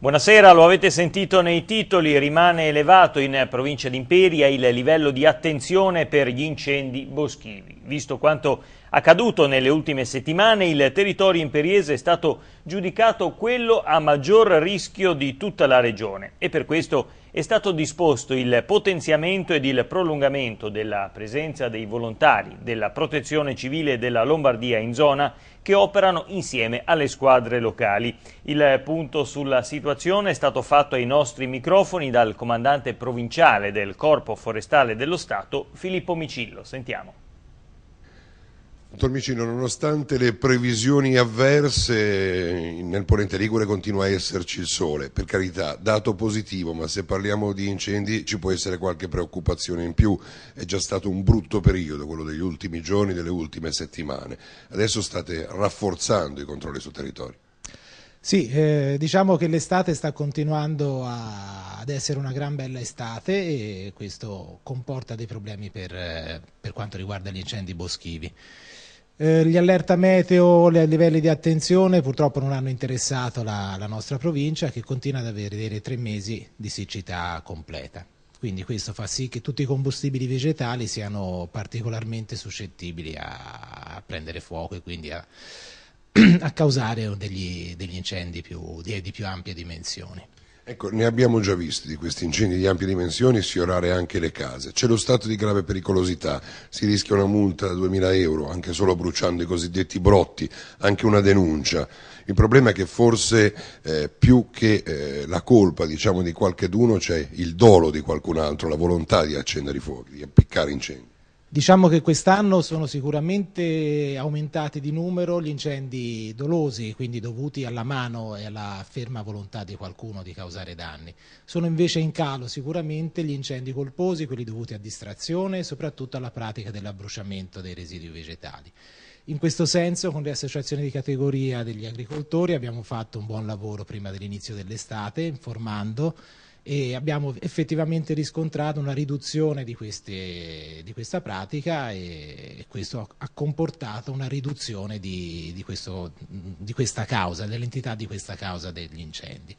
Buonasera, lo avete sentito nei titoli, rimane elevato in provincia di Imperia il livello di attenzione per gli incendi boschivi. Visto quanto accaduto nelle ultime settimane, il territorio imperiese è stato giudicato quello a maggior rischio di tutta la regione e per questo è stato disposto il potenziamento ed il prolungamento della presenza dei volontari della protezione civile della Lombardia in zona che operano insieme alle squadre locali. Il punto sulla situazione è stato fatto ai nostri microfoni dal comandante provinciale del Corpo Forestale dello Stato, Filippo Micillo. Sentiamo. Tormicino, nonostante le previsioni avverse, nel Ponente Ligure continua a esserci il sole, per carità, dato positivo, ma se parliamo di incendi ci può essere qualche preoccupazione in più, è già stato un brutto periodo, quello degli ultimi giorni, delle ultime settimane. Adesso state rafforzando i controlli sul territorio. Sì, eh, diciamo che l'estate sta continuando a, ad essere una gran bella estate e questo comporta dei problemi per, eh, per quanto riguarda gli incendi boschivi. Eh, gli allerta meteo, i livelli di attenzione purtroppo non hanno interessato la, la nostra provincia che continua ad avere tre mesi di siccità completa. Quindi questo fa sì che tutti i combustibili vegetali siano particolarmente suscettibili a, a prendere fuoco e quindi a, a causare degli, degli incendi più, di, di più ampie dimensioni. Ecco, ne abbiamo già visti di questi incendi di ampie dimensioni sfiorare anche le case. C'è lo stato di grave pericolosità, si rischia una multa da 2.000 euro, anche solo bruciando i cosiddetti brotti, anche una denuncia. Il problema è che forse eh, più che eh, la colpa diciamo, di qualcheduno c'è il dolo di qualcun altro, la volontà di accendere i fuochi, di appiccare incendi. Diciamo che quest'anno sono sicuramente aumentati di numero gli incendi dolosi, quindi dovuti alla mano e alla ferma volontà di qualcuno di causare danni. Sono invece in calo sicuramente gli incendi colposi, quelli dovuti a distrazione e soprattutto alla pratica dell'abbruciamento dei residui vegetali. In questo senso con le associazioni di categoria degli agricoltori abbiamo fatto un buon lavoro prima dell'inizio dell'estate informando e abbiamo effettivamente riscontrato una riduzione di, queste, di questa pratica e, questo ha comportato una riduzione di, di, questo, di questa causa, dell'entità di questa causa degli incendi.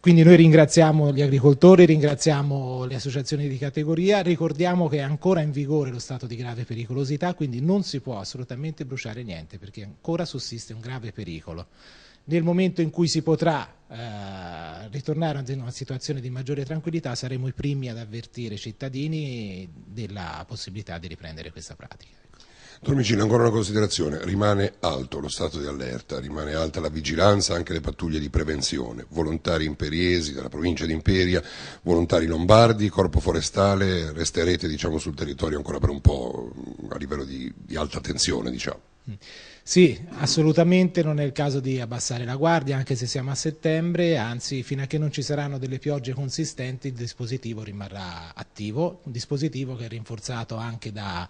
Quindi noi ringraziamo gli agricoltori, ringraziamo le associazioni di categoria, ricordiamo che è ancora in vigore lo stato di grave pericolosità, quindi non si può assolutamente bruciare niente perché ancora sussiste un grave pericolo nel momento in cui si potrà eh, ritornare a una situazione di maggiore tranquillità saremo i primi ad avvertire i cittadini della possibilità di riprendere questa pratica. Tormicino, ecco. ancora una considerazione, rimane alto lo stato di allerta, rimane alta la vigilanza, anche le pattuglie di prevenzione, volontari imperiesi della provincia di Imperia, volontari lombardi, corpo forestale, resterete diciamo, sul territorio ancora per un po' a livello di, di alta tensione. Diciamo. Mm. Sì, assolutamente non è il caso di abbassare la guardia, anche se siamo a settembre, anzi fino a che non ci saranno delle piogge consistenti il dispositivo rimarrà attivo, un dispositivo che è rinforzato anche da,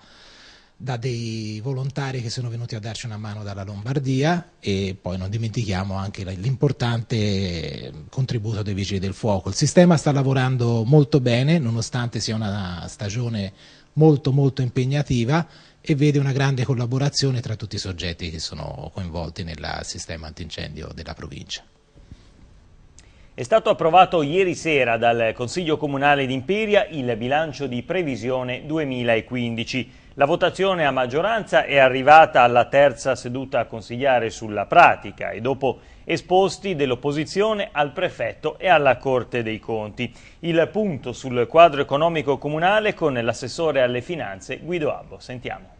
da dei volontari che sono venuti a darci una mano dalla Lombardia e poi non dimentichiamo anche l'importante contributo dei Vigili del Fuoco. Il sistema sta lavorando molto bene, nonostante sia una stagione molto molto impegnativa e vede una grande collaborazione tra tutti i soggetti che sono coinvolti nel sistema antincendio della provincia. È stato approvato ieri sera dal Consiglio Comunale di Imperia il bilancio di previsione 2015. La votazione a maggioranza è arrivata alla terza seduta consigliare sulla pratica e dopo esposti dell'opposizione al prefetto e alla Corte dei Conti. Il punto sul quadro economico comunale con l'assessore alle finanze Guido Abbo. Sentiamo.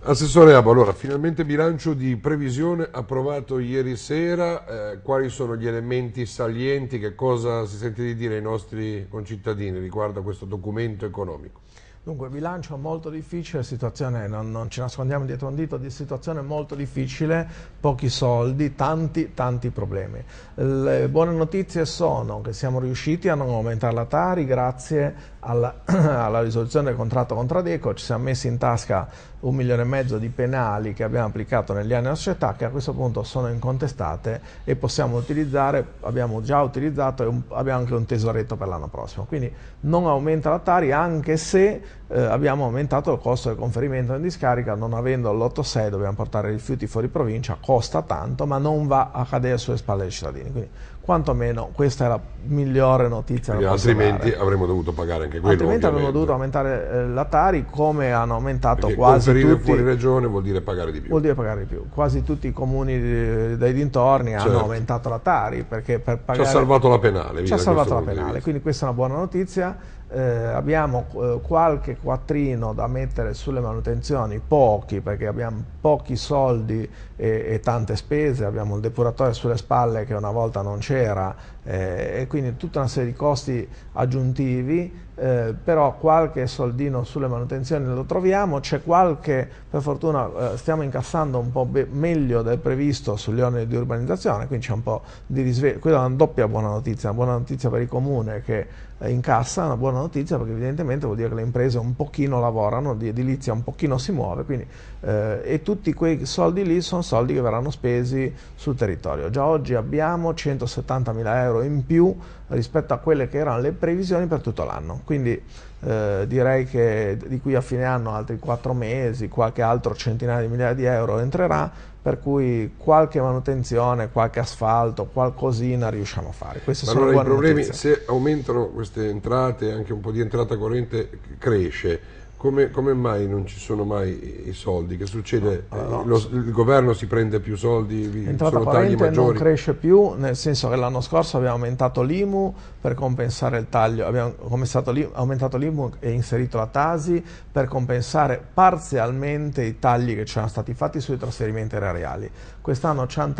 Assessore Abo, allora finalmente bilancio di previsione approvato ieri sera, eh, quali sono gli elementi salienti, che cosa si sente di dire ai nostri concittadini riguardo a questo documento economico? Dunque bilancio molto difficile, situazione, non, non, ci nascondiamo dietro un dito, di situazione molto difficile, pochi soldi, tanti tanti problemi. Le buone notizie sono che siamo riusciti a non aumentare la Tari grazie alla, alla risoluzione del contratto con Tradeco, ci siamo messi in tasca un milione e mezzo di penali che abbiamo applicato negli anni alla società che a questo punto sono incontestate e possiamo utilizzare, abbiamo già utilizzato e un, abbiamo anche un tesoretto per l'anno prossimo. Quindi non aumenta la Tari anche se eh, abbiamo aumentato il costo del conferimento in discarica, non avendo l'86 dobbiamo portare rifiuti fuori provincia, costa tanto ma non va a cadere sulle spalle dei cittadini. Quindi quantomeno questa è la migliore notizia Quindi, altrimenti dare. avremmo dovuto pagare anche quello altrimenti avremmo dovuto aumentare eh, la Tari come hanno aumentato Perché quasi tutti fuori regione vuol dire pagare di più vuol dire pagare di più quasi tutti i comuni eh, dei dintorni certo. hanno aumentato la Tari perché per pagare ci ha salvato la penale ci ha salvato la penale quindi questa è una buona notizia eh, abbiamo eh, qualche quattrino da mettere sulle manutenzioni, pochi perché abbiamo pochi soldi e, e tante spese, abbiamo il depuratore sulle spalle che una volta non c'era eh, e quindi tutta una serie di costi aggiuntivi, eh, però qualche soldino sulle manutenzioni lo troviamo, c'è qualche, per fortuna eh, stiamo incassando un po' meglio del previsto sugli oneri di urbanizzazione, quindi c'è un po' di risveglio, quella è una doppia buona notizia, una buona notizia per il comune che eh, incassa, una buona notizia perché evidentemente vuol dire che le imprese un pochino lavorano, di edilizia un pochino si muove, quindi, eh, e tutti quei soldi lì sono soldi che verranno spesi sul territorio. Già oggi abbiamo 170 mila euro euro in più rispetto a quelle che erano le previsioni per tutto l'anno. Quindi eh, direi che di qui a fine anno altri 4 mesi, qualche altro centinaio di migliaia di euro entrerà, per cui qualche manutenzione, qualche asfalto, qualcosina riusciamo a fare. Queste Ma sono allora i problemi, notizie. se aumentano queste entrate, anche un po' di entrata corrente cresce, come, come, mai non ci sono mai i soldi? Che succede? Allora, Lo, il governo si prende più soldi, Entrata sono tagli maggiori? non cresce più, nel senso che l'anno scorso abbiamo aumentato l'IMU per compensare il taglio, abbiamo aumentato l'IMU e inserito la TASI per compensare parzialmente i tagli che ci erano stati fatti sui trasferimenti erariali quest'anno ci hanno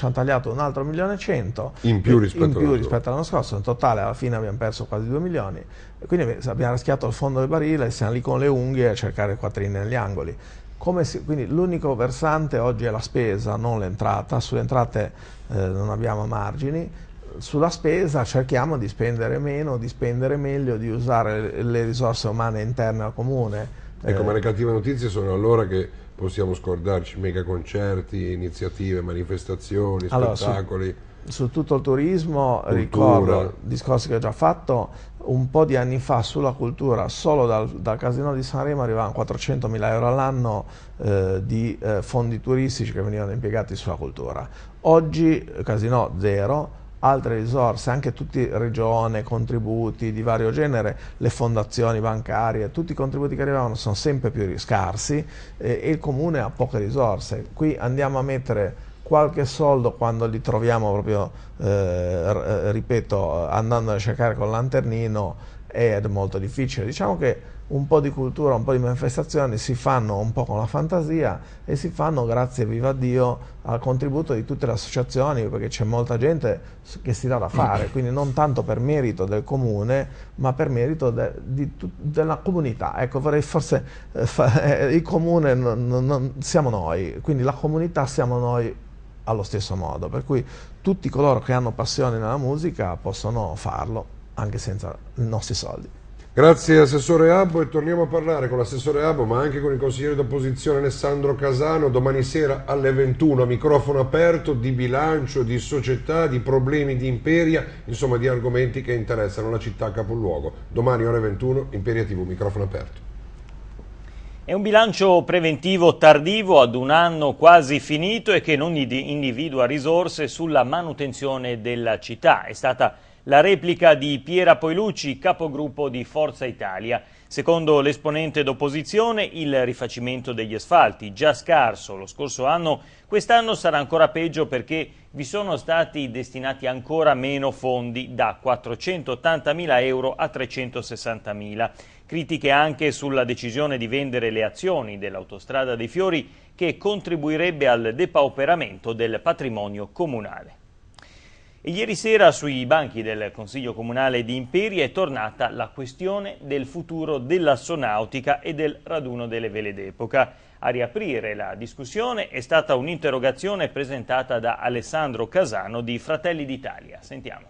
han tagliato un altro milione e cento, in più rispetto, in più rispetto all'anno scorso, in totale alla fine abbiamo perso quasi 2 milioni, e quindi abbiamo rischiato il fondo del barile, e siamo lì con le unghie a cercare quattrini negli angoli. Si, quindi l'unico versante oggi è la spesa, non l'entrata, sulle entrate eh, non abbiamo margini, sulla spesa cerchiamo di spendere meno, di spendere meglio, di usare le risorse umane interne al comune. Ecco, eh, ma le cattive notizie sono allora che possiamo scordarci mega concerti, iniziative, manifestazioni, allora, spettacoli. Su, su, tutto il turismo cultura. ricordo il discorso che ho già fatto un po' di anni fa sulla cultura solo dal, dal casino di Sanremo arrivavano 400 mila euro all'anno eh, di eh, fondi turistici che venivano impiegati sulla cultura oggi eh, casino zero altre risorse, anche tutti regione, contributi di vario genere, le fondazioni bancarie, tutti i contributi che arrivavano sono sempre più scarsi eh, e il comune ha poche risorse. Qui andiamo a mettere qualche soldo quando li troviamo proprio, eh, eh ripeto, andando a cercare con lanternino è molto difficile. Diciamo che un po' di cultura, un po' di manifestazioni si fanno un po' con la fantasia e si fanno grazie, viva Dio, al contributo di tutte le associazioni, perché c'è molta gente che si dà da fare, quindi non tanto per merito del comune, ma per merito de, di, della comunità. Ecco, vorrei forse, eh, fa, eh, il comune non, non, siamo noi, quindi la comunità siamo noi allo stesso modo, per cui tutti coloro che hanno passione nella musica possono farlo anche senza i nostri soldi. Grazie Assessore Abbo e torniamo a parlare con l'Assessore Abbo ma anche con il consigliere d'opposizione Alessandro Casano domani sera alle 21 a microfono aperto di bilancio, di società, di problemi di Imperia, insomma di argomenti che interessano la città capoluogo. Domani ore 21 Imperia TV, microfono aperto. È un bilancio preventivo tardivo ad un anno quasi finito e che non individua risorse sulla manutenzione della città. È stata la replica di Piera Poilucci, capogruppo di Forza Italia. Secondo l'esponente d'opposizione il rifacimento degli asfalti, già scarso lo scorso anno, quest'anno sarà ancora peggio perché vi sono stati destinati ancora meno fondi, da 480.000 euro a 360.000. Critiche anche sulla decisione di vendere le azioni dell'Autostrada dei Fiori che contribuirebbe al depauperamento del patrimonio comunale. Ieri sera sui banchi del Consiglio Comunale di Imperia è tornata la questione del futuro dell'assonautica e del raduno delle vele d'epoca. A riaprire la discussione è stata un'interrogazione presentata da Alessandro Casano di Fratelli d'Italia. Sentiamo.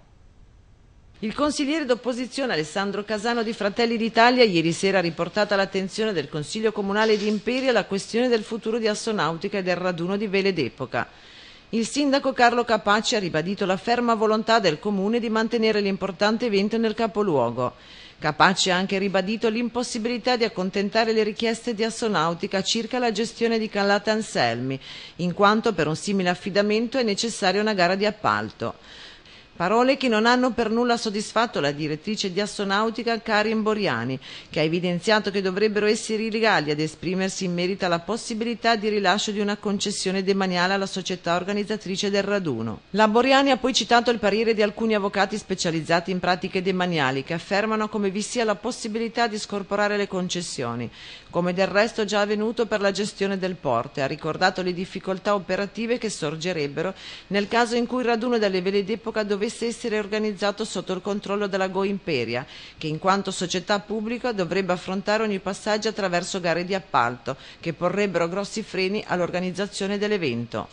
Il consigliere d'opposizione Alessandro Casano di Fratelli d'Italia ieri sera ha riportato all'attenzione del Consiglio Comunale di Imperia la questione del futuro di Assonautica e del raduno di vele d'epoca. Il sindaco Carlo Capaci ha ribadito la ferma volontà del comune di mantenere l'importante evento nel capoluogo. Capaci ha anche ribadito l'impossibilità di accontentare le richieste di Assonautica circa la gestione di Callata Anselmi, in quanto per un simile affidamento è necessaria una gara di appalto. Parole che non hanno per nulla soddisfatto la direttrice di Assonautica Karin Boriani, che ha evidenziato che dovrebbero essere i legali ad esprimersi in merito alla possibilità di rilascio di una concessione demaniale alla società organizzatrice del raduno. La Boriani ha poi citato il parere di alcuni avvocati specializzati in pratiche demaniali che affermano come vi sia la possibilità di scorporare le concessioni, come del resto già avvenuto per la gestione del porto, e ha ricordato le difficoltà operative che sorgerebbero nel caso in cui il raduno dalle vele d'epoca dovesse dovesse essere organizzato sotto il controllo della Go Imperia, che in quanto società pubblica dovrebbe affrontare ogni passaggio attraverso gare di appalto, che porrebbero grossi freni all'organizzazione dell'evento.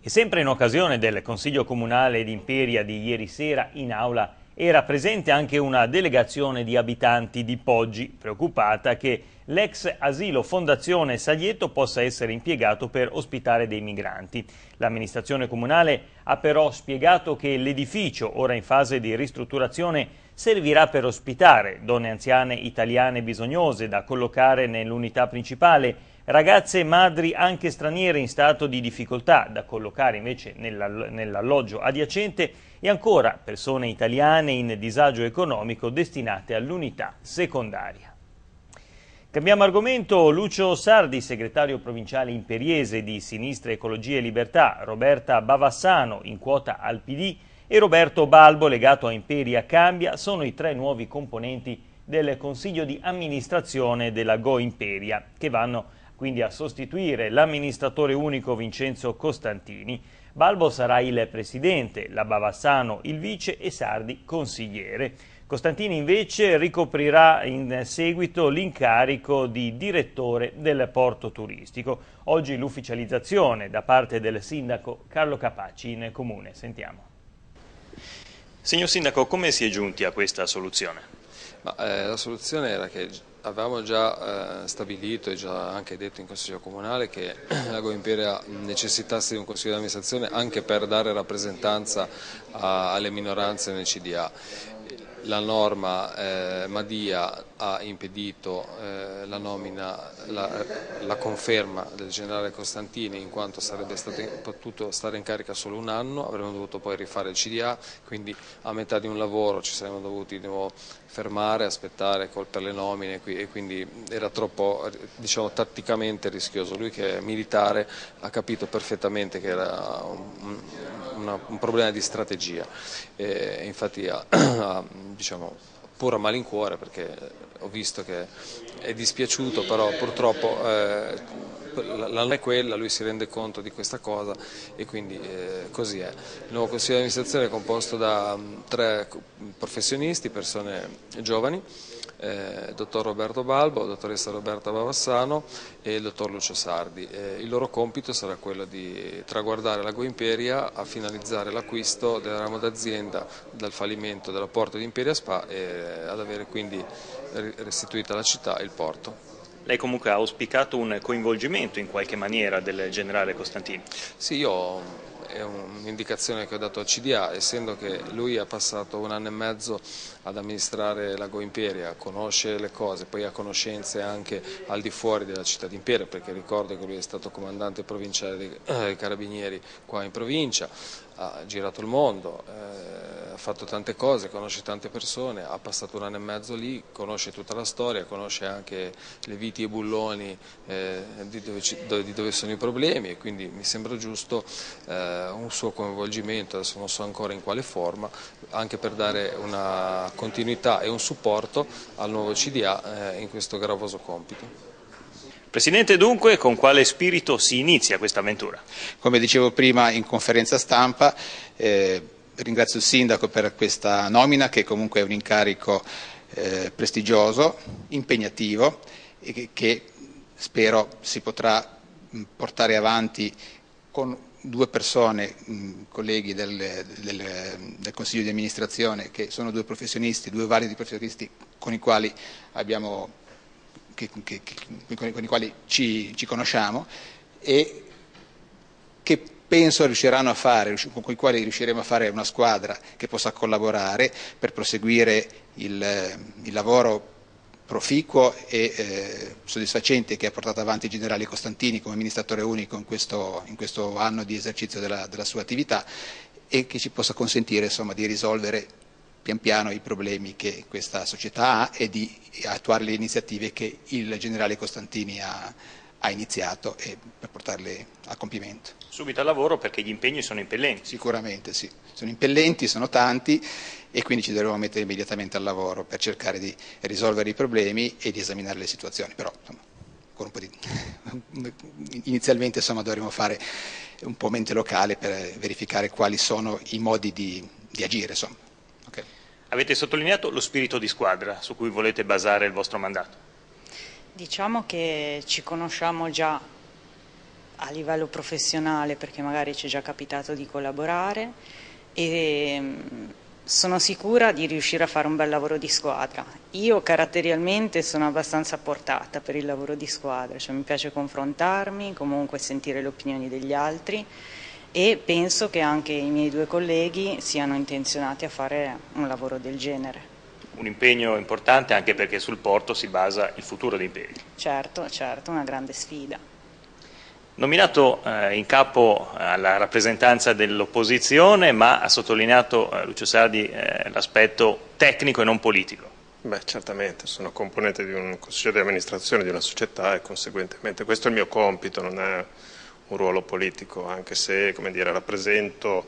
E sempre in occasione del Consiglio Comunale di Imperia di ieri sera in aula era presente anche una delegazione di abitanti di Poggi, preoccupata che l'ex asilo Fondazione Saglietto possa essere impiegato per ospitare dei migranti. L'amministrazione comunale ha però spiegato che l'edificio, ora in fase di ristrutturazione, servirà per ospitare donne anziane italiane bisognose da collocare nell'unità principale, ragazze e madri anche straniere in stato di difficoltà da collocare invece nell'alloggio adiacente e ancora persone italiane in disagio economico destinate all'unità secondaria. Cambiamo argomento. Lucio Sardi, segretario provinciale imperiese di Sinistra Ecologia e Libertà, Roberta Bavassano in quota al PD e Roberto Balbo legato a Imperia Cambia sono i tre nuovi componenti del Consiglio di amministrazione della Go Imperia che vanno quindi a sostituire l'amministratore unico Vincenzo Costantini. Balbo sarà il presidente, la Bavassano il vice e Sardi consigliere. Costantini invece ricoprirà in seguito l'incarico di direttore del porto turistico. Oggi l'ufficializzazione da parte del sindaco Carlo Capaci in comune. Sentiamo. Signor Sindaco, come si è giunti a questa soluzione? Ma, eh, la soluzione era che Avevamo già eh, stabilito e già anche detto in Consiglio Comunale che la Goimperia necessitasse di un Consiglio di amministrazione anche per dare rappresentanza a, alle minoranze nel CDA la norma eh, Madia ha impedito eh, la, nomina, la, la conferma del generale Costantini in quanto sarebbe stato, potuto stare in carica solo un anno, avremmo dovuto poi rifare il CDA, quindi a metà di un lavoro ci saremmo dovuti di nuovo fermare, aspettare col, per le nomine e quindi era troppo diciamo, tatticamente rischioso. Lui che è militare ha capito perfettamente che era un, una, un problema di strategia e infatti ha, ha diciamo, pura malincuore perché ho visto che è dispiaciuto, però purtroppo eh, non è quella, lui si rende conto di questa cosa e quindi eh, così è. Il nuovo Consiglio di amministrazione è composto da um, tre professionisti, persone giovani, eh, dottor Roberto Balbo, dottoressa Roberta Bavassano e il dottor Lucio Sardi. Eh, il loro compito sarà quello di traguardare la Imperia a finalizzare l'acquisto del ramo d'azienda dal fallimento della porta di Imperia Spa e eh, ad avere quindi restituita la città e il porto. Lei comunque ha auspicato un coinvolgimento in qualche maniera del generale Costantini. Sì, io è un'indicazione che ho dato al CDA, essendo che lui ha passato un anno e mezzo ad amministrare la Go Imperia, conosce le cose, poi ha conoscenze anche al di fuori della città di Imperia, perché ricordo che lui è stato comandante provinciale dei eh, Carabinieri qua in provincia, ha girato il mondo, eh, ha fatto tante cose, conosce tante persone, ha passato un anno e mezzo lì, conosce tutta la storia, conosce anche le viti e i bulloni eh, di, dove ci, do, di, dove sono i problemi e quindi mi sembra giusto eh, un suo coinvolgimento, adesso non so ancora in quale forma, anche per dare una continuità e un supporto al nuovo CDA eh, in questo gravoso compito. Presidente, dunque, con quale spirito si inizia questa avventura? Come dicevo prima in conferenza stampa, eh, ringrazio il Sindaco per questa nomina, che comunque è un incarico eh, prestigioso, impegnativo e che, che spero si potrà portare avanti con due persone, colleghi del, del, del, Consiglio di amministrazione, che sono due professionisti, due validi professionisti con i quali abbiamo che, che, con i quali ci, ci conosciamo e che penso riusciranno a fare, con i quali riusciremo a fare una squadra che possa collaborare per proseguire il, il lavoro proficuo e eh, soddisfacente che ha portato avanti il generale Costantini come amministratore unico in questo, in questo anno di esercizio della, della, sua attività e che ci possa consentire insomma, di risolvere pian piano i problemi che questa società ha e di attuare le iniziative che il generale Costantini ha, ha iniziato per portarle a compimento. Subito al lavoro perché gli impegni sono impellenti. Sicuramente sì, sono impellenti, sono tanti e quindi ci dovremo mettere immediatamente al lavoro per cercare di risolvere i problemi e di esaminare le situazioni, però insomma, di... inizialmente insomma, dovremo fare un po' mente locale per verificare quali sono i modi di, di agire. Insomma. Avete sottolineato lo spirito di squadra su cui volete basare il vostro mandato. Diciamo che ci conosciamo già a livello professionale perché magari ci è già capitato di collaborare e mm, sono sicura di riuscire a fare un bel lavoro di squadra. Io caratterialmente sono abbastanza portata per il lavoro di squadra, cioè mi piace confrontarmi, comunque sentire le opinioni degli altri e penso che anche i miei due colleghi siano intenzionati a fare un lavoro del genere. Un impegno importante anche perché sul porto si basa il futuro dei impegni. Certo, certo, una grande sfida. Nominato eh, in capo alla rappresentanza dell'opposizione, ma ha sottolineato eh, Lucio Sardi eh, l'aspetto tecnico e non politico. Beh, certamente, sono componente di un consiglio di amministrazione di una società e conseguentemente questo è il mio compito, non è un ruolo politico, anche se dire, rappresento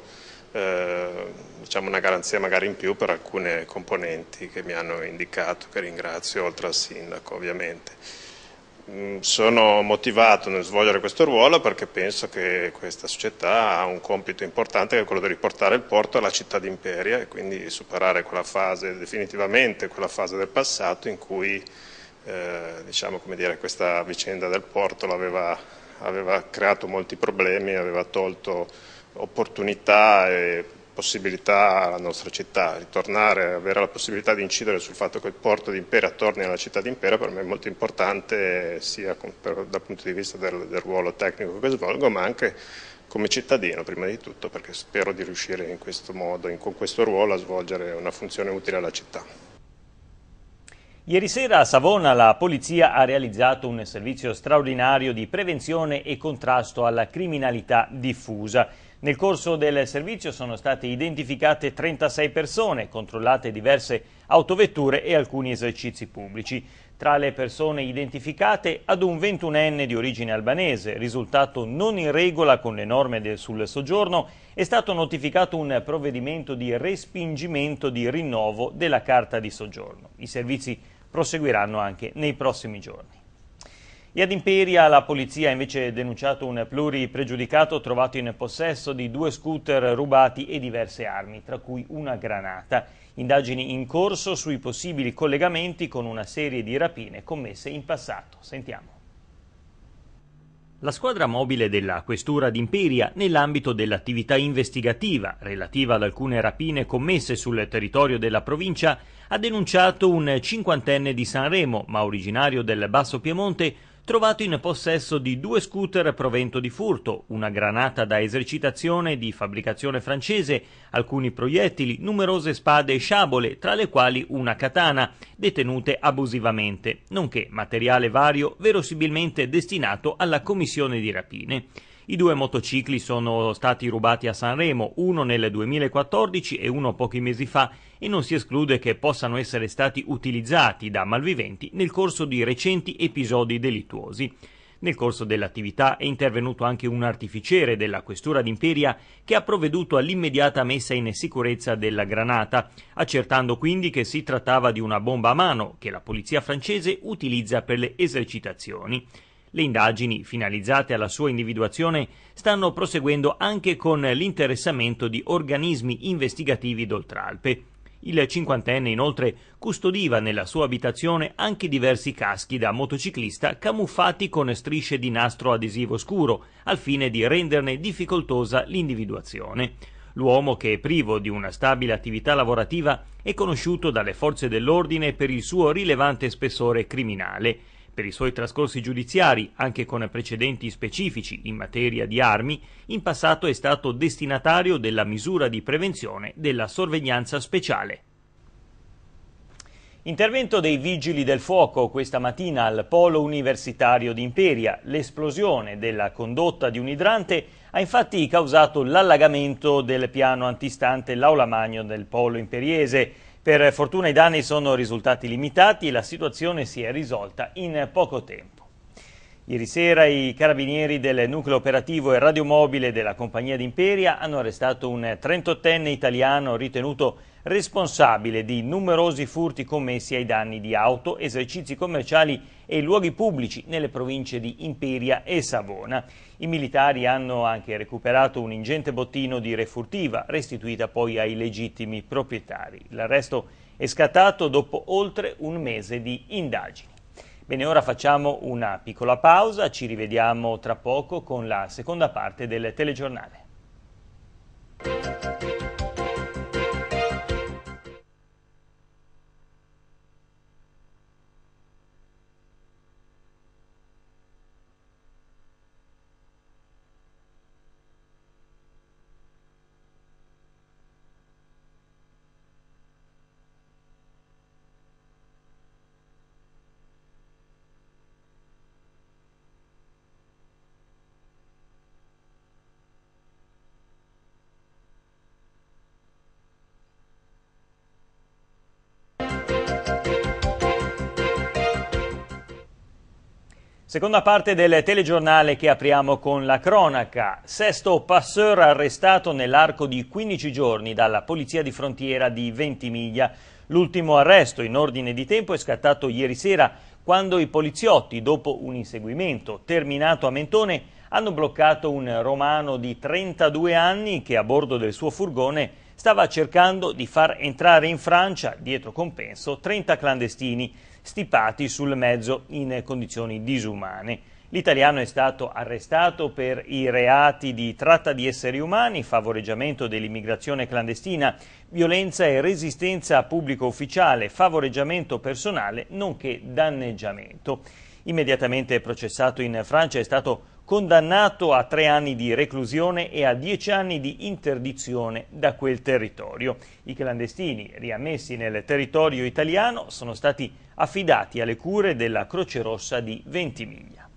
eh, diciamo una garanzia magari in più per alcune componenti che mi hanno indicato, che ringrazio oltre al sindaco ovviamente mm, sono motivato nel svolgere questo ruolo perché penso che questa società ha un compito importante che è quello di riportare il porto alla città d'imperia e quindi superare quella fase, definitivamente quella fase del passato in cui eh, diciamo, dire, questa vicenda del porto l'aveva aveva creato molti problemi, aveva tolto opportunità e possibilità alla nostra città. Ritornare, avere la possibilità di incidere sul fatto che il porto di Impera torni alla città di Impera per me è molto importante sia dal punto di vista del, del ruolo tecnico che svolgo ma anche come cittadino prima di tutto perché spero di riuscire in questo modo, in, con questo ruolo a svolgere una funzione utile alla città. Ieri sera a Savona la polizia ha realizzato un servizio straordinario di prevenzione e contrasto alla criminalità diffusa. Nel corso del servizio sono state identificate 36 persone, controllate diverse autovetture e alcuni esercizi pubblici. Tra le persone identificate ad un 21enne di origine albanese, risultato non in regola con le norme sul soggiorno, è stato notificato un provvedimento di respingimento di rinnovo della carta di soggiorno. I servizi proseguiranno anche nei prossimi giorni. E ad Imperia la polizia ha invece denunciato un pluripregiudicato trovato in possesso di due scooter rubati e diverse armi, tra cui una granata. Indagini in corso sui possibili collegamenti con una serie di rapine commesse in passato. Sentiamo. La squadra mobile della Questura d'Imperia, nell'ambito dell'attività investigativa relativa ad alcune rapine commesse sul territorio della provincia, ha denunciato un cinquantenne di Sanremo, ma originario del Basso Piemonte, trovato in possesso di due scooter provento di furto, una granata da esercitazione di fabbricazione francese, alcuni proiettili, numerose spade e sciabole, tra le quali una katana, detenute abusivamente, nonché materiale vario verosimilmente destinato alla commissione di rapine. I due motocicli sono stati rubati a Sanremo, uno nel 2014 e uno pochi mesi fa, e non si esclude che possano essere stati utilizzati da malviventi nel corso di recenti episodi delittuosi. Nel corso dell'attività è intervenuto anche un artificiere della questura d'Imperia che ha provveduto all'immediata messa in sicurezza della granata, accertando quindi che si trattava di una bomba a mano che la polizia francese utilizza per le esercitazioni. Le indagini, finalizzate alla sua individuazione, stanno proseguendo anche con l'interessamento di organismi investigativi d'Oltralpe. Il cinquantenne inoltre custodiva nella sua abitazione anche diversi caschi da motociclista camuffati con strisce di nastro adesivo scuro, al fine di renderne difficoltosa l'individuazione. L'uomo, che è privo di una stabile attività lavorativa, è conosciuto dalle forze dell'ordine per il suo rilevante spessore criminale per i suoi trascorsi giudiziari, anche con precedenti specifici in materia di armi, in passato è stato destinatario della misura di prevenzione della sorveglianza speciale. Intervento dei vigili del fuoco questa mattina al polo universitario di Imperia. L'esplosione della condotta di un idrante ha infatti causato l'allagamento del piano antistante l'aula magno del polo imperiese. Per fortuna i danni sono risultati limitati e la situazione si è risolta in poco tempo. Ieri sera i carabinieri del nucleo operativo e radiomobile della compagnia d'Imperia hanno arrestato un 38enne italiano ritenuto responsabile di numerosi furti commessi ai danni di auto, esercizi commerciali e luoghi pubblici nelle province di Imperia e Savona. I militari hanno anche recuperato un ingente bottino di refurtiva, restituita poi ai legittimi proprietari. L'arresto è scattato dopo oltre un mese di indagini. Bene, ora facciamo una piccola pausa, ci rivediamo tra poco con la seconda parte del telegiornale. Seconda parte del telegiornale che apriamo con la cronaca. Sesto passeur arrestato nell'arco di 15 giorni dalla polizia di frontiera di Ventimiglia. L'ultimo arresto in ordine di tempo è scattato ieri sera quando i poliziotti, dopo un inseguimento terminato a Mentone, hanno bloccato un romano di 32 anni che a bordo del suo furgone stava cercando di far entrare in Francia, dietro compenso, 30 clandestini stipati sul mezzo in condizioni disumane. L'italiano è stato arrestato per i reati di tratta di esseri umani, favoreggiamento dell'immigrazione clandestina, violenza e resistenza a pubblico ufficiale, favoreggiamento personale, nonché danneggiamento. Immediatamente processato in Francia è stato condannato a tre anni di reclusione e a dieci anni di interdizione da quel territorio. I clandestini riammessi nel territorio italiano sono stati affidati alle cure della Croce Rossa di Ventimiglia.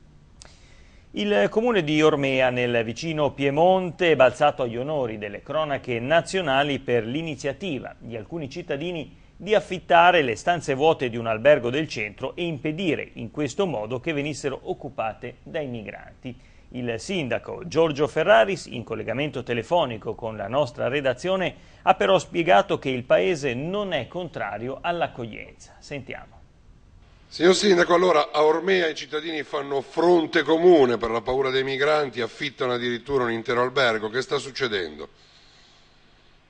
Il comune di Ormea, nel vicino Piemonte, è balzato agli onori delle cronache nazionali per l'iniziativa di alcuni cittadini di affittare le stanze vuote di un albergo del centro e impedire in questo modo che venissero occupate dai migranti. Il sindaco Giorgio Ferraris, in collegamento telefonico con la nostra redazione, ha però spiegato che il paese non è contrario all'accoglienza. Sentiamo. Signor Sindaco, allora a Ormea i cittadini fanno fronte comune per la paura dei migranti, affittano addirittura un intero albergo. Che sta succedendo?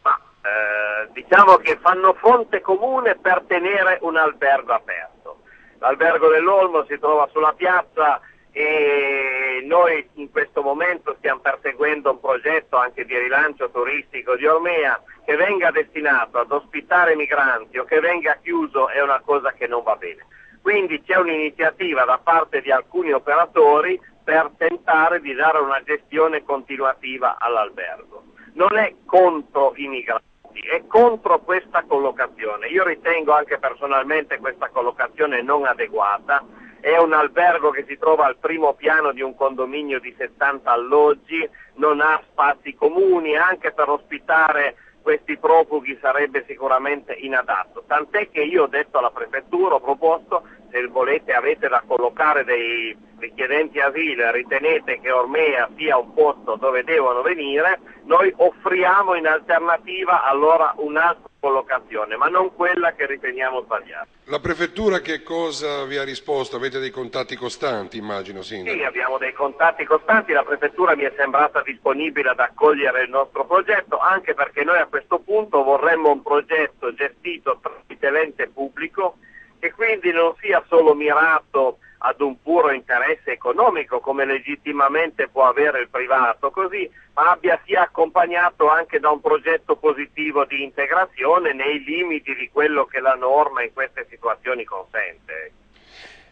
Ma, eh, diciamo che fanno fronte comune per tenere un albergo aperto. L'albergo dell'Olmo si trova sulla piazza e noi in questo momento stiamo perseguendo un progetto anche di rilancio turistico di Ormea che venga destinato ad ospitare migranti o che venga chiuso è una cosa che non va bene. Quindi c'è un'iniziativa da parte di alcuni operatori per tentare di dare una gestione continuativa all'albergo. Non è contro i migranti è contro questa collocazione. Io ritengo anche personalmente questa collocazione non adeguata. È un albergo che si trova al primo piano di un condominio di 70 alloggi, non ha spazi comuni anche per ospitare questi profughi sarebbe sicuramente inadatto, tant'è che io ho detto alla prefettura, ho proposto se volete, avete da collocare dei richiedenti asilo ritenete che Ormea sia un posto dove devono venire, noi offriamo in alternativa allora un'altra collocazione, ma non quella che riteniamo sbagliata. La prefettura che cosa vi ha risposto? Avete dei contatti costanti, immagino, Sindaco? Sì, abbiamo dei contatti costanti, la prefettura mi è sembrata disponibile ad accogliere il nostro progetto, anche perché noi a questo punto vorremmo un progetto gestito tramite l'ente pubblico che quindi non sia solo mirato ad un puro interesse economico come legittimamente può avere il privato, così, ma abbia sia accompagnato anche da un progetto positivo di integrazione nei limiti di quello che la norma in queste situazioni consente.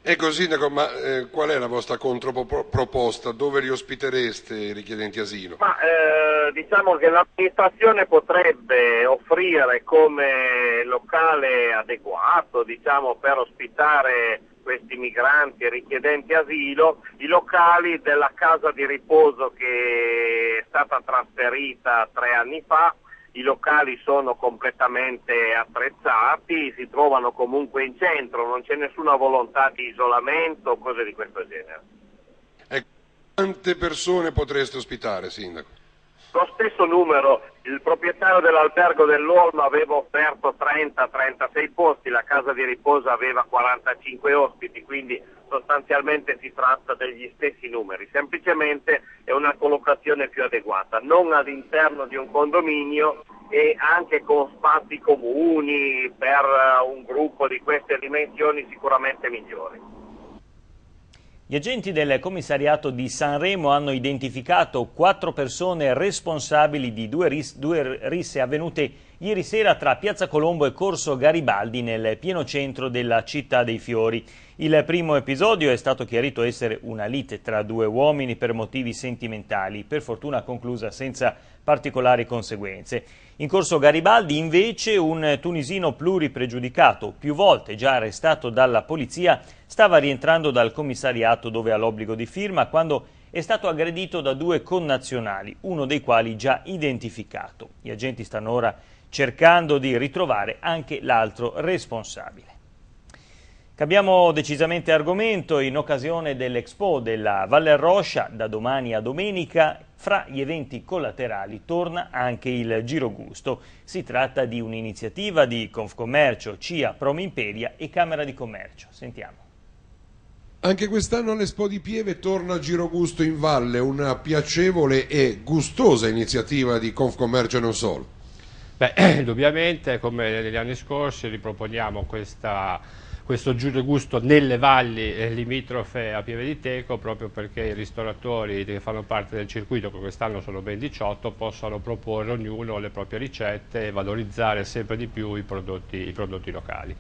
Ecco Sindaco, ma eh, qual è la vostra controproposta? Dove li ospitereste i richiedenti asilo? Ma, eh, diciamo che l'amministrazione potrebbe offrire come locale adeguato diciamo, per ospitare questi migranti e richiedenti asilo i locali della casa di riposo che è stata trasferita tre anni fa i locali sono completamente attrezzati, si trovano comunque in centro, non c'è nessuna volontà di isolamento, o cose di questo genere. E quante persone potreste ospitare, Sindaco? Lo stesso numero, il proprietario dell'albergo dell'Olma aveva offerto 30-36 posti, la casa di riposo aveva 45 ospiti, quindi sostanzialmente si tratta degli stessi numeri, semplicemente è una collocazione più adeguata, non all'interno di un condominio e anche con spazi comuni per eh, un gruppo di queste dimensioni sicuramente migliori. Gli agenti del commissariato di Sanremo hanno identificato quattro persone responsabili di due, risse avvenute ieri sera tra Piazza Colombo e Corso Garibaldi nel pieno centro della città dei fiori. Il primo episodio è stato chiarito essere una lite tra due uomini per motivi sentimentali, per fortuna conclusa senza particolari conseguenze. In corso Garibaldi invece un tunisino pluripregiudicato, più volte già arrestato dalla polizia, stava rientrando dal commissariato dove ha l'obbligo di firma quando è stato aggredito da due connazionali, uno dei quali già identificato. Gli agenti stanno ora cercando di ritrovare anche l'altro responsabile. Cambiamo decisamente argomento in occasione dell'Expo della Valle Roscia, da domani a domenica, fra gli eventi collaterali torna anche il Giro Gusto. Si tratta di un'iniziativa di Confcommercio, CIA, Promimperia e Camera di Commercio. Sentiamo. Anche quest'anno all'Expo di Pieve torna Giro Gusto in Valle, una piacevole e gustosa iniziativa di Confcommercio non solo. Beh, indubbiamente, come negli anni scorsi, riproponiamo questa, questo giusto gusto nelle valli eh, limitrofe a Pieve di Teco, proprio perché i ristoratori che fanno parte del circuito, che quest'anno sono ben 18, possano proporre ognuno le proprie ricette e valorizzare sempre di più i prodotti, i prodotti locali.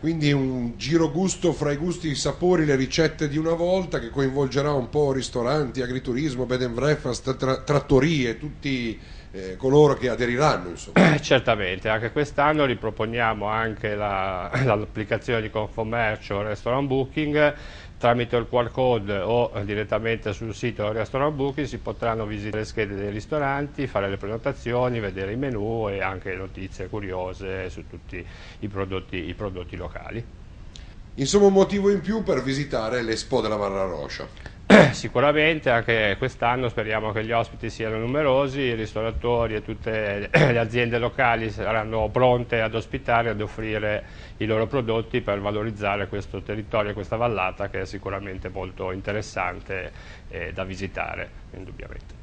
Quindi un giro gusto fra i gusti, i sapori, le ricette di una volta che coinvolgerà un po' ristoranti, agriturismo, bed and breakfast, tra trattorie, tutti eh, coloro che aderiranno. Insomma. Eh, certamente, anche quest'anno riproponiamo anche l'applicazione la, di Confommercio Restaurant Booking tramite il QR code o direttamente sul sito Restaurant Booking si potranno visitare le schede dei ristoranti, fare le prenotazioni, vedere i menu e anche notizie curiose su tutti i prodotti, i prodotti locali. Insomma un motivo in più per visitare l'Expo della Marra Rocha. sicuramente anche quest'anno speriamo che gli ospiti siano numerosi, i ristoratori e tutte le aziende locali saranno pronte ad ospitare e ad offrire i loro prodotti per valorizzare questo territorio e questa vallata che è sicuramente molto interessante eh, da visitare, indubbiamente.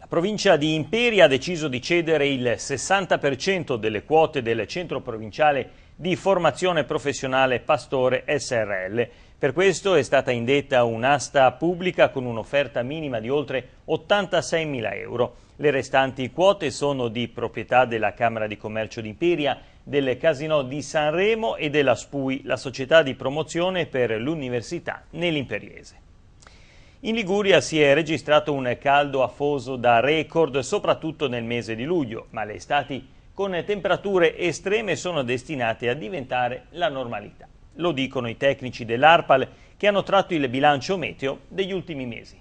La provincia di Imperia ha deciso di cedere il 60% delle quote del centro provinciale di formazione professionale Pastore SRL per questo è stata indetta un'asta pubblica con un'offerta minima di oltre 86.000 euro. Le restanti quote sono di proprietà della Camera di Commercio d'Imperia, del Casino di Sanremo e della SPUI, la società di promozione per l'università nell'Imperiese. In Liguria si è registrato un caldo afoso da record, soprattutto nel mese di luglio, ma le estati con temperature estreme sono destinate a diventare la normalità. Lo dicono i tecnici dell'ARPAL che hanno tratto il bilancio meteo degli ultimi mesi.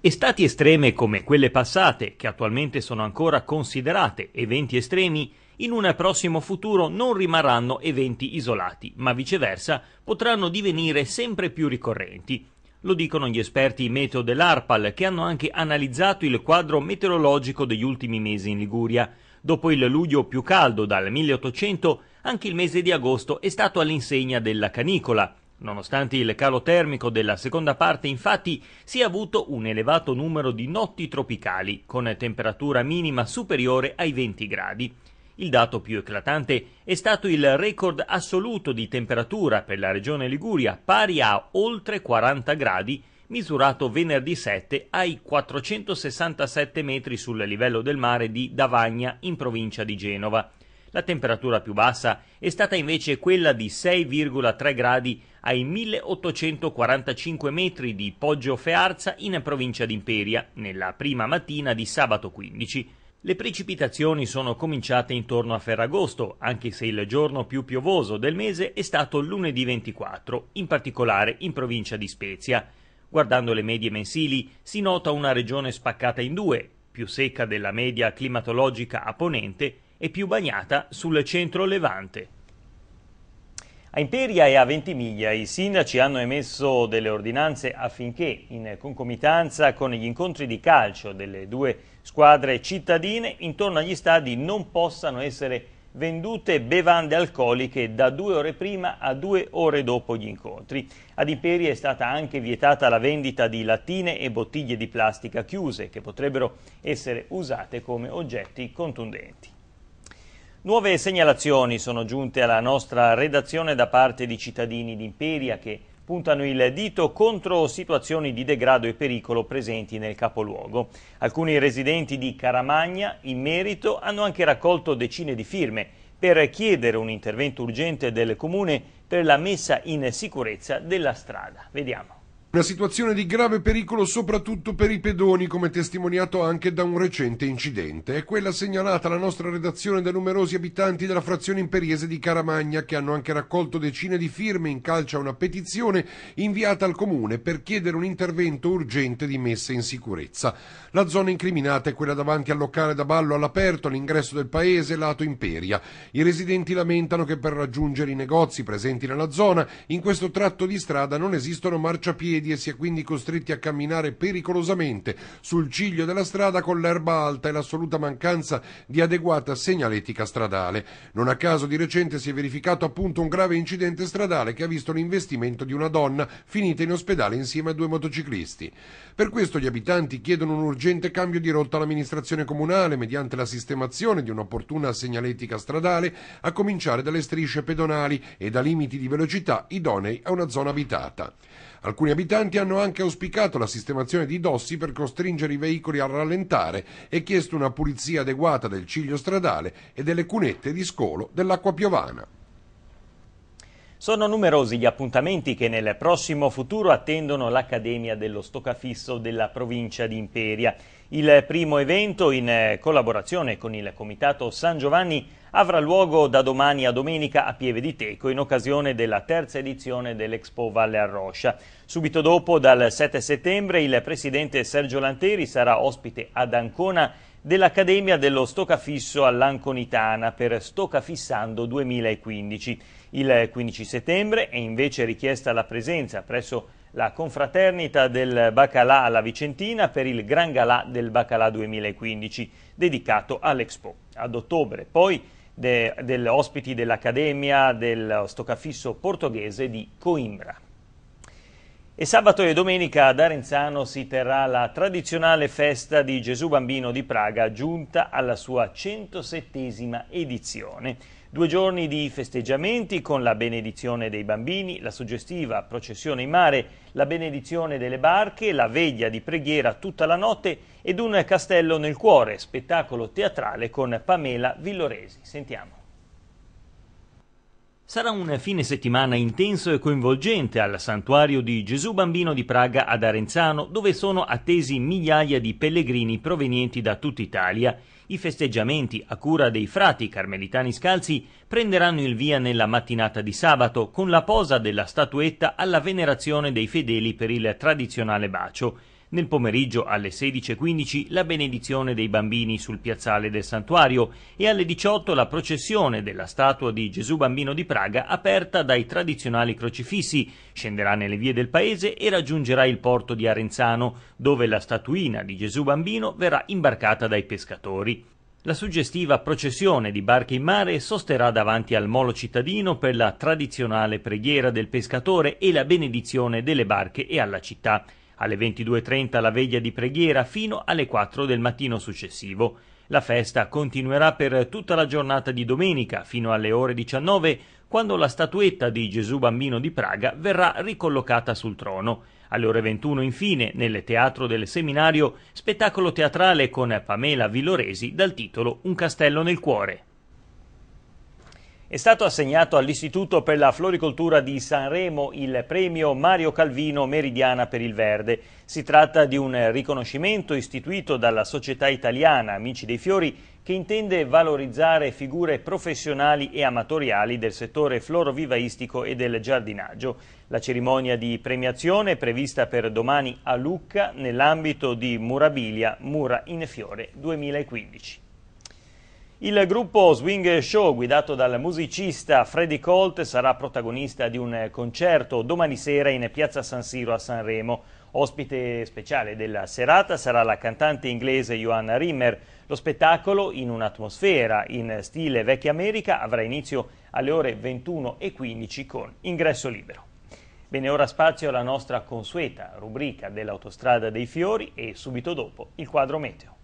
Estati estreme come quelle passate, che attualmente sono ancora considerate eventi estremi, in un prossimo futuro non rimarranno eventi isolati, ma viceversa potranno divenire sempre più ricorrenti. Lo dicono gli esperti meteo dell'ARPAL che hanno anche analizzato il quadro meteorologico degli ultimi mesi in Liguria. Dopo il luglio più caldo dal 1800, anche il mese di agosto è stato all'insegna della canicola. Nonostante il calo termico della seconda parte, infatti, si è avuto un elevato numero di notti tropicali, con temperatura minima superiore ai 20 gradi. Il dato più eclatante è stato il record assoluto di temperatura per la regione Liguria, pari a oltre 40 gradi, misurato venerdì 7 ai 467 metri sul livello del mare di Davagna, in provincia di Genova. La temperatura più bassa è stata invece quella di 6,3 gradi ai 1845 metri di Poggio Fearza in provincia di Imperia, nella prima mattina di sabato 15. Le precipitazioni sono cominciate intorno a Ferragosto, anche se il giorno più piovoso del mese è stato lunedì 24, in particolare in provincia di Spezia. Guardando le medie mensili, si nota una regione spaccata in due, più secca della media climatologica a ponente e più bagnata sul centro-levante. A Imperia e a Ventimiglia i sindaci hanno emesso delle ordinanze affinché, in concomitanza con gli incontri di calcio delle due squadre cittadine, intorno agli stadi non possano essere vendute bevande alcoliche da due ore prima a due ore dopo gli incontri. Ad Imperia è stata anche vietata la vendita di lattine e bottiglie di plastica chiuse, che potrebbero essere usate come oggetti contundenti. Nuove segnalazioni sono giunte alla nostra redazione da parte di cittadini d'Imperia che puntano il dito contro situazioni di degrado e pericolo presenti nel capoluogo. Alcuni residenti di Caramagna, in merito, hanno anche raccolto decine di firme per chiedere un intervento urgente del Comune per la messa in sicurezza della strada. Vediamo. Una situazione di grave pericolo soprattutto per i pedoni, come testimoniato anche da un recente incidente. È quella segnalata alla nostra redazione da numerosi abitanti della frazione imperiese di Caramagna, che hanno anche raccolto decine di firme in calcia a una petizione inviata al comune per chiedere un intervento urgente di messa in sicurezza. La zona incriminata è quella davanti al locale da ballo all'aperto, all'ingresso del paese, lato Imperia. I residenti lamentano che per raggiungere i negozi presenti nella zona, in questo tratto di strada non esistono marciapiedi piedi e si è quindi costretti a camminare pericolosamente sul ciglio della strada con l'erba alta e l'assoluta mancanza di adeguata segnaletica stradale. Non a caso di recente si è verificato appunto un grave incidente stradale che ha visto l'investimento di una donna finita in ospedale insieme a due motociclisti. Per questo gli abitanti chiedono un urgente cambio di rotta all'amministrazione comunale mediante la sistemazione di un'opportuna segnaletica stradale a cominciare dalle strisce pedonali e da limiti di velocità idonei a una zona abitata. Alcuni abitanti hanno anche auspicato la sistemazione di dossi per costringere i veicoli a rallentare e chiesto una pulizia adeguata del ciglio stradale e delle cunette di scolo dell'acqua piovana. Sono numerosi gli appuntamenti che nel prossimo futuro attendono l'Accademia dello Stoccafisso della provincia di Imperia. Il primo evento, in eh, collaborazione con il Comitato San Giovanni, avrà luogo da domani a domenica a Pieve di Teco in occasione della terza edizione dell'Expo Valle Arroscia. Subito dopo, dal 7 settembre, il presidente Sergio Lanteri sarà ospite ad Ancona dell'Accademia dello Stocafisso all'Anconitana per Stocafissando 2015. Il 15 settembre è invece richiesta la presenza presso la confraternita del Bacalà alla Vicentina per il Gran Galà del Bacalà 2015, dedicato all'Expo. Ad ottobre poi de, degli ospiti dell'Accademia del Stocafisso Portoghese di Coimbra. E sabato e domenica ad Arenzano si terrà la tradizionale festa di Gesù Bambino di Praga giunta alla sua 107esima edizione Due giorni di festeggiamenti con la benedizione dei bambini, la suggestiva processione in mare, la benedizione delle barche, la veglia di preghiera tutta la notte ed un castello nel cuore, spettacolo teatrale con Pamela Villoresi. Sentiamo. Sarà un fine settimana intenso e coinvolgente al santuario di Gesù Bambino di Praga ad Arenzano, dove sono attesi migliaia di pellegrini provenienti da tutta Italia. I festeggiamenti a cura dei frati carmelitani scalzi prenderanno il via nella mattinata di sabato con la posa della statuetta alla venerazione dei fedeli per il tradizionale bacio. Nel pomeriggio alle 16.15 la benedizione dei bambini sul piazzale del santuario e alle 18 la processione della statua di Gesù Bambino di Praga aperta dai tradizionali crocifissi, scenderà nelle vie del paese e raggiungerà il porto di Arenzano, dove la statuina di Gesù Bambino verrà imbarcata dai pescatori. La suggestiva processione di barche in mare sosterrà davanti al molo cittadino per la tradizionale preghiera del pescatore e la benedizione delle barche e alla città alle 22.30 la veglia di preghiera fino alle 4 del mattino successivo. La festa continuerà per tutta la giornata di domenica fino alle ore 19 quando la statuetta di Gesù Bambino di Praga verrà ricollocata sul trono. Alle ore 21 infine, nel Teatro del Seminario, spettacolo teatrale con Pamela Villoresi dal titolo Un castello nel cuore. È stato assegnato all'Istituto per la Floricoltura di Sanremo il premio Mario Calvino Meridiana per il Verde. Si tratta di un riconoscimento istituito dalla società italiana Amici dei Fiori che intende valorizzare figure professionali e amatoriali del settore florovivaistico e del giardinaggio. La cerimonia di premiazione è prevista per domani a Lucca nell'ambito di Murabilia Mura in Fiore 2015. Il gruppo Swing Show, guidato dal musicista Freddy Colt, sarà protagonista di un concerto domani sera in piazza San Siro a Sanremo. Ospite speciale della serata sarà la cantante inglese Joanna Rimmer. Lo spettacolo, in un'atmosfera in stile vecchia America, avrà inizio alle ore 21.15 con ingresso libero. Bene, ora spazio alla nostra consueta rubrica dell'Autostrada dei Fiori e subito dopo il quadro meteo.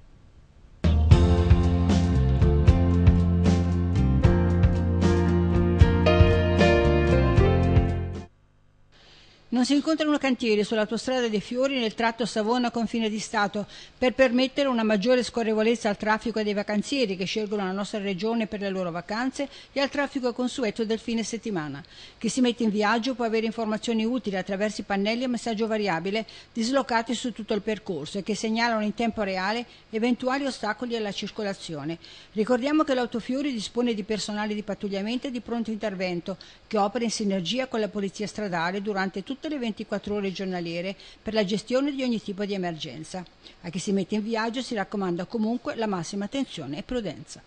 non si incontrano cantieri sull'autostrada dei Fiori nel tratto Savona-Confine di Stato per permettere una maggiore scorrevolezza al traffico dei vacanzieri che scelgono la nostra regione per le loro vacanze e al traffico consueto del fine settimana. Chi si mette in viaggio può avere informazioni utili attraverso i pannelli a messaggio variabile dislocati su tutto il percorso e che segnalano in tempo reale eventuali ostacoli alla circolazione. Ricordiamo che l'Autofiori dispone di personale di pattugliamento e di pronto intervento che opera in sinergia con la polizia stradale durante tutto tutte le 24 ore giornaliere per la gestione di ogni tipo di emergenza. A chi si mette in viaggio si raccomanda comunque la massima attenzione e prudenza.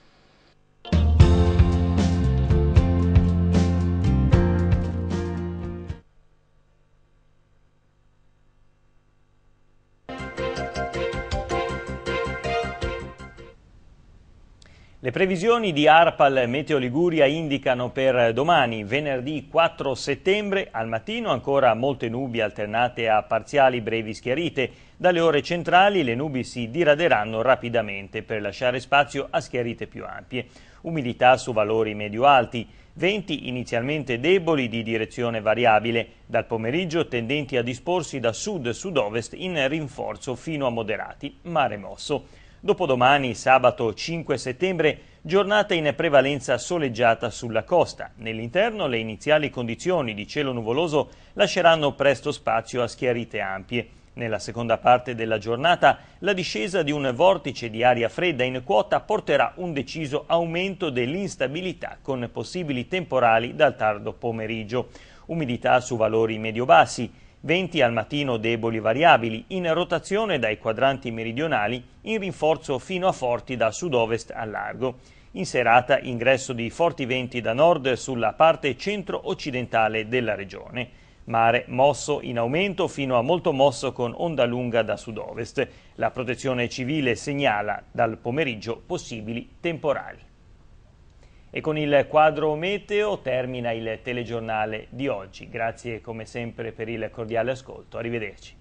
Le previsioni di ARPAL Meteo Liguria indicano per domani, venerdì 4 settembre, al mattino ancora molte nubi alternate a parziali brevi schiarite. Dalle ore centrali le nubi si diraderanno rapidamente per lasciare spazio a schiarite più ampie. Umidità su valori medio-alti, venti inizialmente deboli di direzione variabile, dal pomeriggio tendenti a disporsi da sud-sud-ovest in rinforzo fino a moderati, mare mosso. Dopodomani, sabato 5 settembre, giornata in prevalenza soleggiata sulla costa. Nell'interno le iniziali condizioni di cielo nuvoloso lasceranno presto spazio a schiarite ampie. Nella seconda parte della giornata la discesa di un vortice di aria fredda in quota porterà un deciso aumento dell'instabilità con possibili temporali dal tardo pomeriggio. Umidità su valori medio-bassi, venti al mattino deboli variabili, in rotazione dai quadranti meridionali, in rinforzo fino a forti da sud-ovest a largo. In serata ingresso di forti venti da nord sulla parte centro-occidentale della regione. Mare mosso in aumento fino a molto mosso con onda lunga da sud-ovest. La protezione civile segnala dal pomeriggio possibili temporali. E con il quadro meteo termina il telegiornale di oggi. Grazie come sempre per il cordiale ascolto. Arrivederci.